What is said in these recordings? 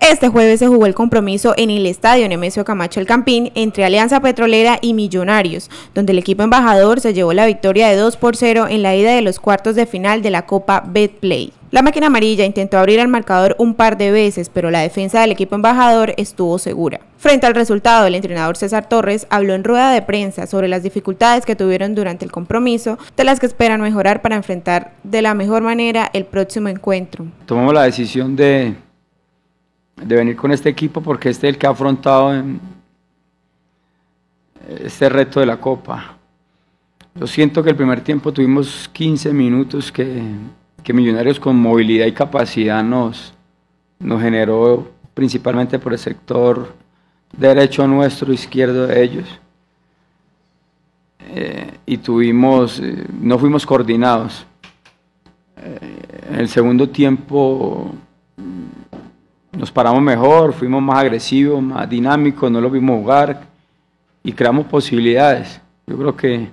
Este jueves se jugó el compromiso en el estadio Nemesio Camacho El Campín entre Alianza Petrolera y Millonarios, donde el equipo embajador se llevó la victoria de 2 por 0 en la ida de los cuartos de final de la Copa Betplay. La máquina amarilla intentó abrir el marcador un par de veces, pero la defensa del equipo embajador estuvo segura. Frente al resultado, el entrenador César Torres habló en rueda de prensa sobre las dificultades que tuvieron durante el compromiso, de las que esperan mejorar para enfrentar de la mejor manera el próximo encuentro. Tomamos la decisión de de venir con este equipo porque este es el que ha afrontado eh, este reto de la Copa. Yo siento que el primer tiempo tuvimos 15 minutos que, Millonarios con movilidad y capacidad nos, nos generó principalmente por el sector derecho nuestro, izquierdo de ellos. Eh, y tuvimos, eh, no fuimos coordinados. en el segundo tiempo nos paramos mejor, fuimos más agresivos, más dinámicos, no lo vimos jugar y creamos posibilidades. Yo creo que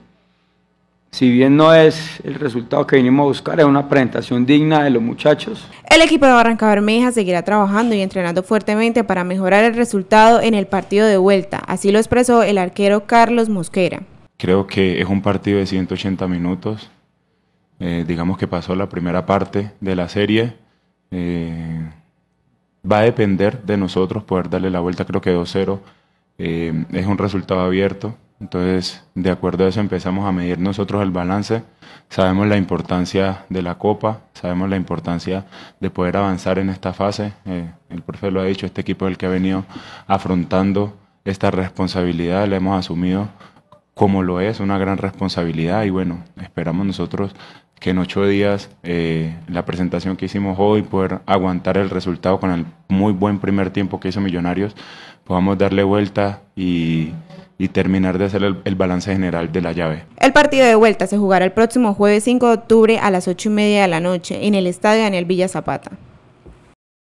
si bien no es el resultado que vinimos a buscar, es una presentación digna de los muchachos. El equipo de Barranca Bermeja seguirá trabajando y entrenando fuertemente para mejorar el resultado en el partido de vuelta, así lo expresó el arquero Carlos Mosquera. Creo que es un partido de 180 minutos, eh, digamos que pasó la primera parte de la serie, eh, va a depender de nosotros poder darle la vuelta. Creo que 2-0 eh, es un resultado abierto. Entonces, de acuerdo a eso empezamos a medir nosotros el balance. Sabemos la importancia de la copa, sabemos la importancia de poder avanzar en esta fase. Eh, el profe lo ha dicho, este equipo es el que ha venido afrontando esta responsabilidad, la hemos asumido como lo es, una gran responsabilidad y bueno, esperamos nosotros que en ocho días eh, la presentación que hicimos hoy, poder aguantar el resultado con el muy buen primer tiempo que hizo Millonarios, podamos darle vuelta y, terminar de hacer el, el, balance general de la llave. El partido de vuelta se jugará el próximo jueves 5 de octubre a las 8 y media de la noche en el estadio Daniel Villa Zapata.